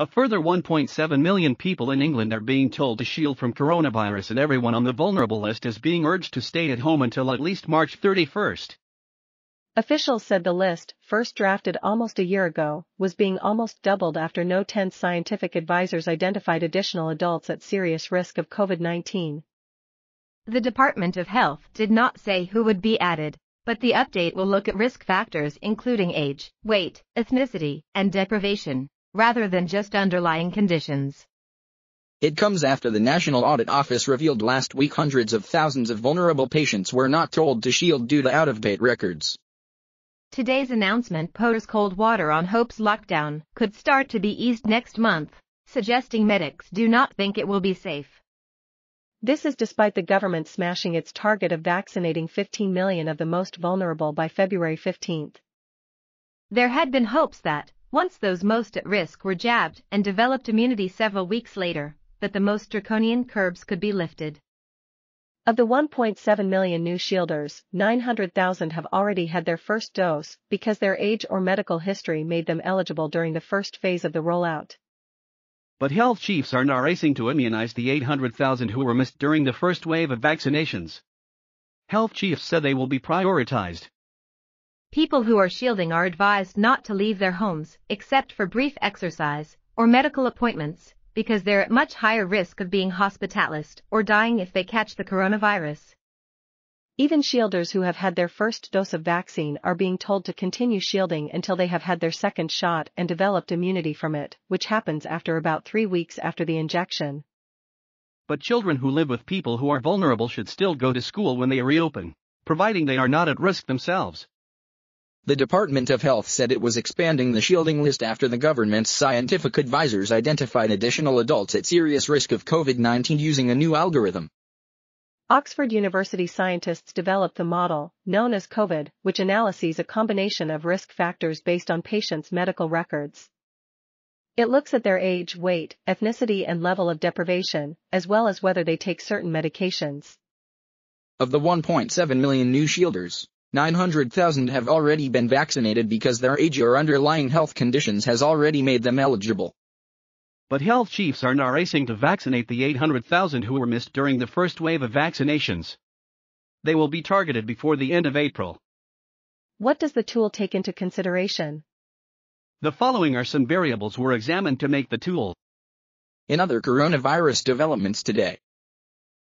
A further 1.7 million people in England are being told to shield from coronavirus and everyone on the vulnerable list is being urged to stay at home until at least March 31st. Officials said the list, first drafted almost a year ago, was being almost doubled after no 10 scientific advisors identified additional adults at serious risk of COVID-19. The Department of Health did not say who would be added, but the update will look at risk factors including age, weight, ethnicity, and deprivation rather than just underlying conditions. It comes after the National Audit Office revealed last week hundreds of thousands of vulnerable patients were not told to shield due to out-of-date records. Today's announcement pours cold water on Hope's lockdown could start to be eased next month, suggesting medics do not think it will be safe. This is despite the government smashing its target of vaccinating 15 million of the most vulnerable by February 15. There had been hopes that, once those most at risk were jabbed and developed immunity several weeks later, that the most draconian curbs could be lifted. Of the 1.7 million new shielders, 900,000 have already had their first dose because their age or medical history made them eligible during the first phase of the rollout. But health chiefs are now racing to immunize the 800,000 who were missed during the first wave of vaccinations. Health chiefs said they will be prioritized people who are shielding are advised not to leave their homes except for brief exercise or medical appointments because they're at much higher risk of being hospitalized or dying if they catch the coronavirus. Even shielders who have had their first dose of vaccine are being told to continue shielding until they have had their second shot and developed immunity from it, which happens after about three weeks after the injection. But children who live with people who are vulnerable should still go to school when they reopen, providing they are not at risk themselves. The Department of Health said it was expanding the shielding list after the government's scientific advisors identified additional adults at serious risk of COVID-19 using a new algorithm. Oxford University scientists developed the model, known as COVID, which analyses a combination of risk factors based on patients' medical records. It looks at their age, weight, ethnicity and level of deprivation, as well as whether they take certain medications. Of the 1.7 million new shielders, 900,000 have already been vaccinated because their age or underlying health conditions has already made them eligible. But health chiefs are now racing to vaccinate the 800,000 who were missed during the first wave of vaccinations. They will be targeted before the end of April. What does the tool take into consideration? The following are some variables were examined to make the tool. In other coronavirus developments today,